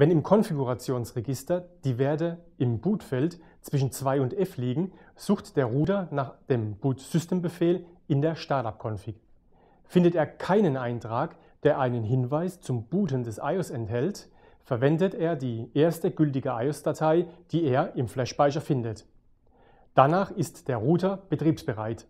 Wenn im Konfigurationsregister die Werte im Bootfeld zwischen 2 und F liegen, sucht der Router nach dem Boot-System-Befehl in der Startup-Config. Findet er keinen Eintrag, der einen Hinweis zum Booten des iOS enthält, verwendet er die erste gültige iOS-Datei, die er im Flash-Speicher findet. Danach ist der Router betriebsbereit.